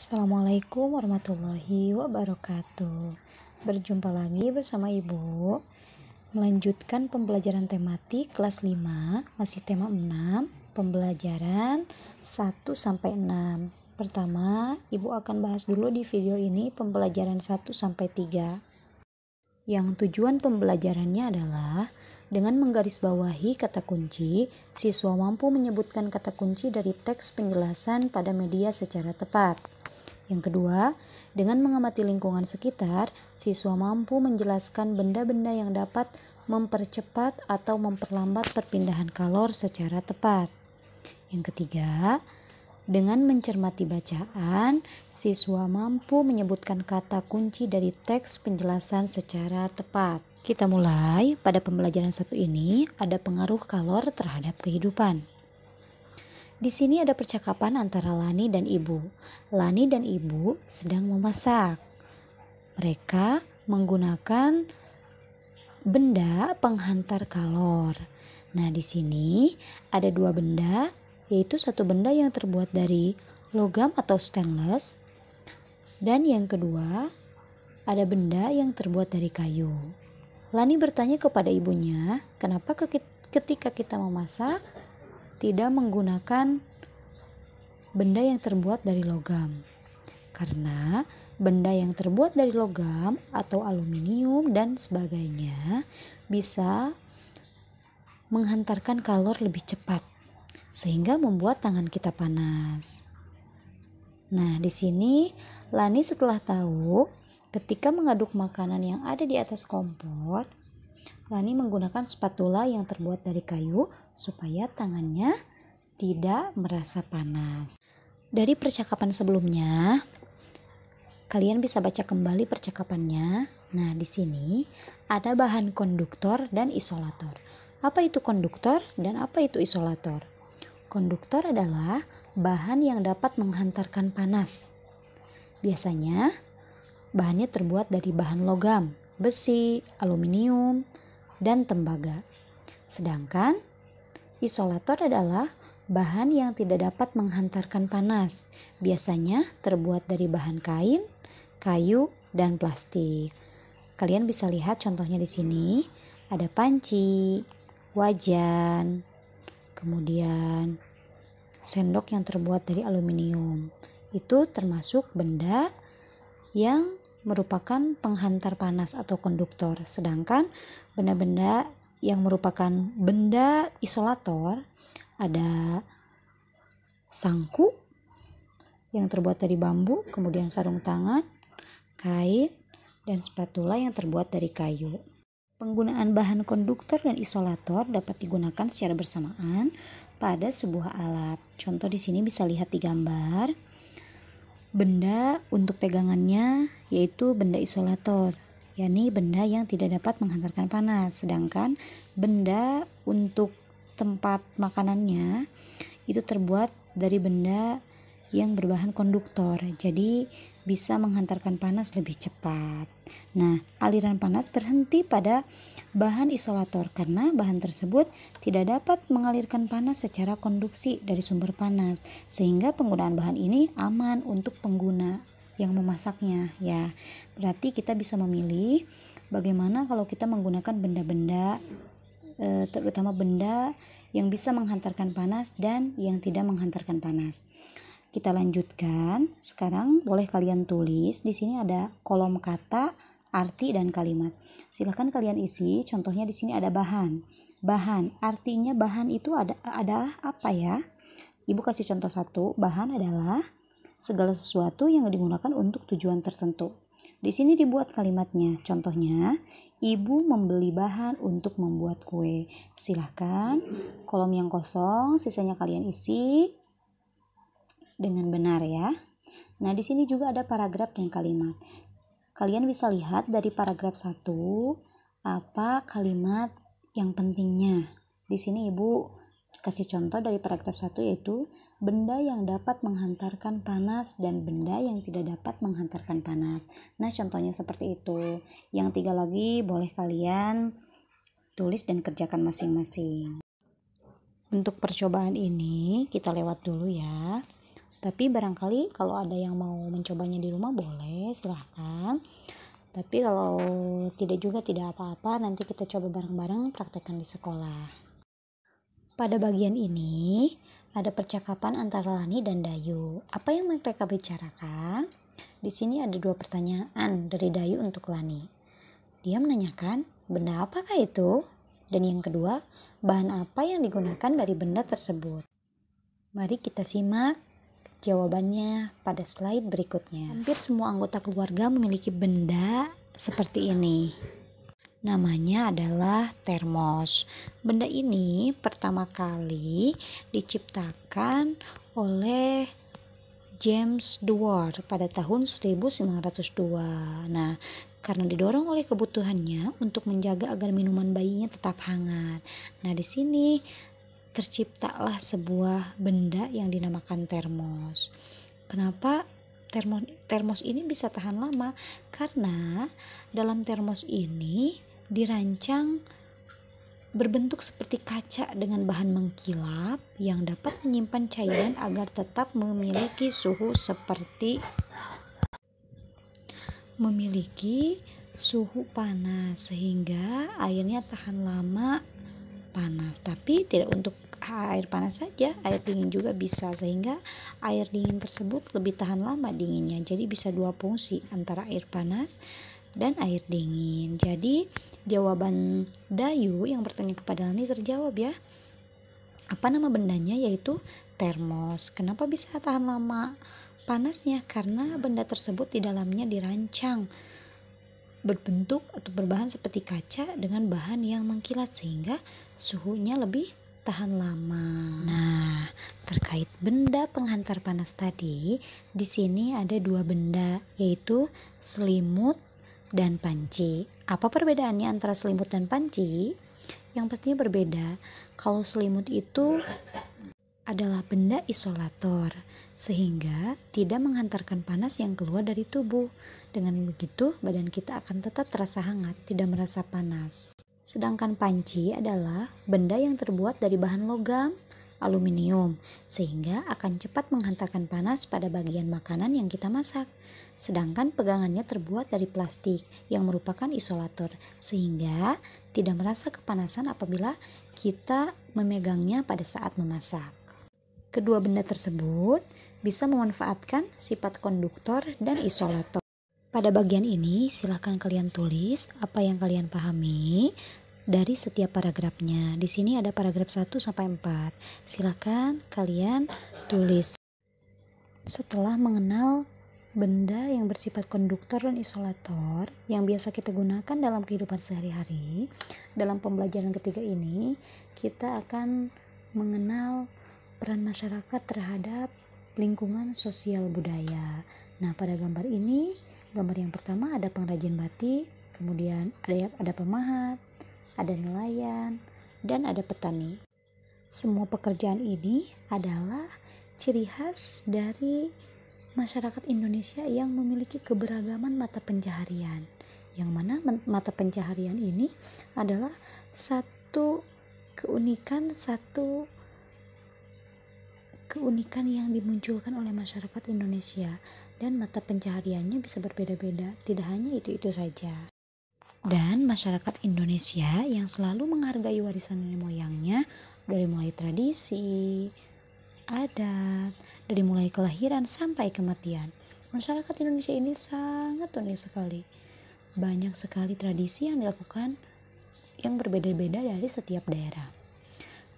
Assalamualaikum warahmatullahi wabarakatuh. Berjumpa lagi bersama Ibu. Melanjutkan pembelajaran tematik kelas 5, masih tema 6, pembelajaran 1 sampai 6. Pertama, Ibu akan bahas dulu di video ini pembelajaran 1 sampai 3. Yang tujuan pembelajarannya adalah dengan menggarisbawahi kata kunci, siswa mampu menyebutkan kata kunci dari teks penjelasan pada media secara tepat. Yang kedua, dengan mengamati lingkungan sekitar, siswa mampu menjelaskan benda-benda yang dapat mempercepat atau memperlambat perpindahan kalor secara tepat. Yang ketiga, dengan mencermati bacaan, siswa mampu menyebutkan kata kunci dari teks penjelasan secara tepat. Kita mulai pada pembelajaran satu ini ada pengaruh kalor terhadap kehidupan. Di sini ada percakapan antara Lani dan ibu. Lani dan ibu sedang memasak. Mereka menggunakan benda penghantar kalor. Nah, di sini ada dua benda, yaitu satu benda yang terbuat dari logam atau stainless, dan yang kedua ada benda yang terbuat dari kayu. Lani bertanya kepada ibunya, "Kenapa ketika kita memasak, tidak menggunakan benda yang terbuat dari logam. Karena benda yang terbuat dari logam atau aluminium dan sebagainya bisa menghantarkan kalor lebih cepat sehingga membuat tangan kita panas. Nah, di sini Lani setelah tahu ketika mengaduk makanan yang ada di atas kompor, Lani menggunakan spatula yang terbuat dari kayu supaya tangannya tidak merasa panas. Dari percakapan sebelumnya, kalian bisa baca kembali percakapannya. Nah, di sini ada bahan konduktor dan isolator. Apa itu konduktor dan apa itu isolator? Konduktor adalah bahan yang dapat menghantarkan panas. Biasanya, bahannya terbuat dari bahan logam, besi, aluminium, dan tembaga. Sedangkan isolator adalah bahan yang tidak dapat menghantarkan panas, biasanya terbuat dari bahan kain, kayu, dan plastik. Kalian bisa lihat contohnya di sini, ada panci, wajan, kemudian sendok yang terbuat dari aluminium. Itu termasuk benda yang merupakan penghantar panas atau konduktor, sedangkan benda-benda yang merupakan benda isolator ada sangku yang terbuat dari bambu, kemudian sarung tangan, kain, dan spatula yang terbuat dari kayu. Penggunaan bahan konduktor dan isolator dapat digunakan secara bersamaan pada sebuah alat. Contoh di sini bisa lihat di gambar. Benda untuk pegangannya yaitu benda isolator, yakni benda yang tidak dapat menghantarkan panas. Sedangkan benda untuk tempat makanannya itu terbuat dari benda yang berbahan konduktor. Jadi bisa menghantarkan panas lebih cepat. Nah, aliran panas berhenti pada bahan isolator karena bahan tersebut tidak dapat mengalirkan panas secara konduksi dari sumber panas, sehingga penggunaan bahan ini aman untuk pengguna yang memasaknya ya. Berarti kita bisa memilih bagaimana kalau kita menggunakan benda-benda eh, terutama benda yang bisa menghantarkan panas dan yang tidak menghantarkan panas. Kita lanjutkan. Sekarang boleh kalian tulis di sini ada kolom kata, arti dan kalimat. Silahkan kalian isi. Contohnya di sini ada bahan. Bahan artinya bahan itu ada ada apa ya? Ibu kasih contoh satu. Bahan adalah segala sesuatu yang digunakan untuk tujuan tertentu. Di sini dibuat kalimatnya. Contohnya, ibu membeli bahan untuk membuat kue. Silahkan kolom yang kosong, sisanya kalian isi dengan benar ya. Nah, di sini juga ada paragraf dan kalimat. Kalian bisa lihat dari paragraf 1 apa kalimat yang pentingnya. Di sini Ibu kasih contoh dari paragraf 1 yaitu benda yang dapat menghantarkan panas dan benda yang tidak dapat menghantarkan panas. Nah, contohnya seperti itu. Yang tiga lagi boleh kalian tulis dan kerjakan masing-masing. Untuk percobaan ini kita lewat dulu ya tapi barangkali kalau ada yang mau mencobanya di rumah boleh silahkan tapi kalau tidak juga tidak apa-apa nanti kita coba bareng-bareng praktekkan di sekolah pada bagian ini ada percakapan antara Lani dan Dayu apa yang mereka bicarakan di sini ada dua pertanyaan dari Dayu untuk Lani dia menanyakan benda apakah itu dan yang kedua bahan apa yang digunakan dari benda tersebut mari kita simak Jawabannya pada slide berikutnya. Hampir semua anggota keluarga memiliki benda seperti ini. Namanya adalah termos. Benda ini pertama kali diciptakan oleh James Dewar pada tahun 1902. Nah, karena didorong oleh kebutuhannya untuk menjaga agar minuman bayinya tetap hangat. Nah, di sini terciptalah sebuah benda yang dinamakan termos. Kenapa termos termos ini bisa tahan lama? Karena dalam termos ini dirancang berbentuk seperti kaca dengan bahan mengkilap yang dapat menyimpan cairan agar tetap memiliki suhu seperti memiliki suhu panas sehingga airnya tahan lama panas tapi tidak untuk air panas saja air dingin juga bisa sehingga air dingin tersebut lebih tahan lama dinginnya jadi bisa dua fungsi antara air panas dan air dingin jadi jawaban Dayu yang bertanya kepada Lani terjawab ya apa nama bendanya yaitu termos kenapa bisa tahan lama panasnya karena benda tersebut di dalamnya dirancang berbentuk atau berbahan seperti kaca dengan bahan yang mengkilat sehingga suhunya lebih tahan lama. Nah, terkait benda penghantar panas tadi, di sini ada dua benda yaitu selimut dan panci. Apa perbedaannya antara selimut dan panci? Yang pastinya berbeda. Kalau selimut itu adalah benda isolator, sehingga tidak menghantarkan panas yang keluar dari tubuh. Dengan begitu, badan kita akan tetap terasa hangat, tidak merasa panas. Sedangkan panci adalah benda yang terbuat dari bahan logam, aluminium, sehingga akan cepat menghantarkan panas pada bagian makanan yang kita masak. Sedangkan pegangannya terbuat dari plastik yang merupakan isolator, sehingga tidak merasa kepanasan apabila kita memegangnya pada saat memasak. Kedua benda tersebut bisa memanfaatkan sifat konduktor dan isolator. Pada bagian ini, silahkan kalian tulis apa yang kalian pahami dari setiap paragrafnya. Di sini ada paragraf 1 sampai 4. Silahkan kalian tulis. Setelah mengenal benda yang bersifat konduktor dan isolator yang biasa kita gunakan dalam kehidupan sehari-hari. Dalam pembelajaran ketiga ini, kita akan mengenal peran masyarakat terhadap lingkungan sosial budaya. Nah, pada gambar ini, gambar yang pertama ada pengrajin batik, kemudian ada ada pemahat, ada nelayan, dan ada petani. Semua pekerjaan ini adalah ciri khas dari masyarakat Indonesia yang memiliki keberagaman mata pencaharian. Yang mana mata pencaharian ini adalah satu keunikan, satu keunikan yang dimunculkan oleh masyarakat Indonesia dan mata pencahariannya bisa berbeda-beda, tidak hanya itu-itu saja. Dan masyarakat Indonesia yang selalu menghargai warisan nenek moyangnya dari mulai tradisi, adat, dari mulai kelahiran sampai kematian. Masyarakat Indonesia ini sangat unik sekali. Banyak sekali tradisi yang dilakukan yang berbeda-beda dari setiap daerah.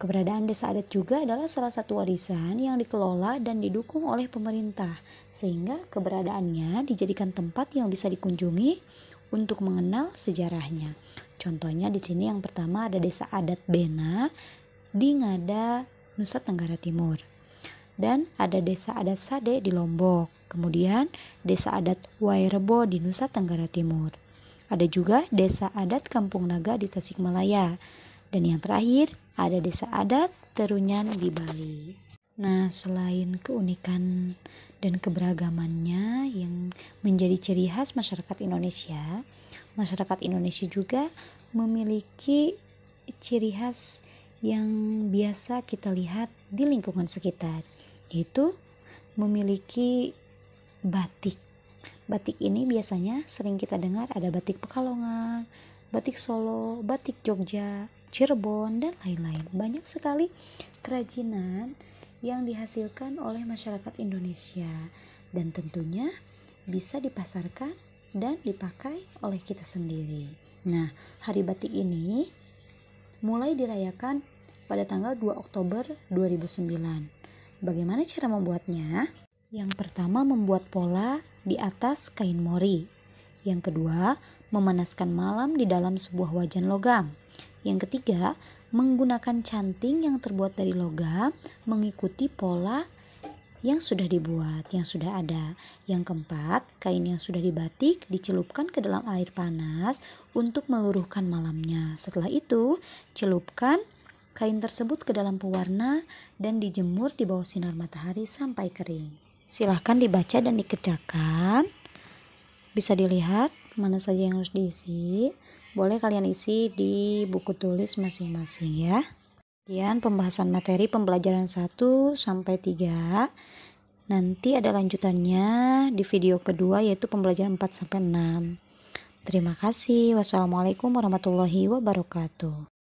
Keberadaan desa adat juga adalah salah satu warisan yang dikelola dan didukung oleh pemerintah, sehingga keberadaannya dijadikan tempat yang bisa dikunjungi untuk mengenal sejarahnya. Contohnya di sini yang pertama ada desa adat Bena di Ngada, Nusa Tenggara Timur. Dan ada desa adat Sade di Lombok. Kemudian desa adat Wairebo di Nusa Tenggara Timur. Ada juga desa adat Kampung Naga di Tasikmalaya. Dan yang terakhir, ada desa adat Terunyan di Bali. Nah, selain keunikan dan keberagamannya yang menjadi ciri khas masyarakat Indonesia, masyarakat Indonesia juga memiliki ciri khas yang biasa kita lihat di lingkungan sekitar, yaitu memiliki batik. Batik ini biasanya sering kita dengar ada batik Pekalongan, batik Solo, batik Jogja, Cirebon, dan lain-lain. Banyak sekali kerajinan yang dihasilkan oleh masyarakat Indonesia dan tentunya bisa dipasarkan dan dipakai oleh kita sendiri. Nah, Hari Batik ini mulai dirayakan pada tanggal 2 Oktober 2009. Bagaimana cara membuatnya? Yang pertama membuat pola di atas kain mori. Yang kedua, memanaskan malam di dalam sebuah wajan logam. Yang ketiga, menggunakan canting yang terbuat dari logam mengikuti pola yang sudah dibuat, yang sudah ada. Yang keempat, kain yang sudah dibatik dicelupkan ke dalam air panas untuk meluruhkan malamnya. Setelah itu, celupkan kain tersebut ke dalam pewarna dan dijemur di bawah sinar matahari sampai kering. Silahkan dibaca dan dikerjakan bisa dilihat mana saja yang harus diisi. Boleh kalian isi di buku tulis masing-masing ya. Sekian pembahasan materi pembelajaran 1 sampai 3. Nanti ada lanjutannya di video kedua yaitu pembelajaran 4 sampai 6. Terima kasih. Wassalamualaikum warahmatullahi wabarakatuh.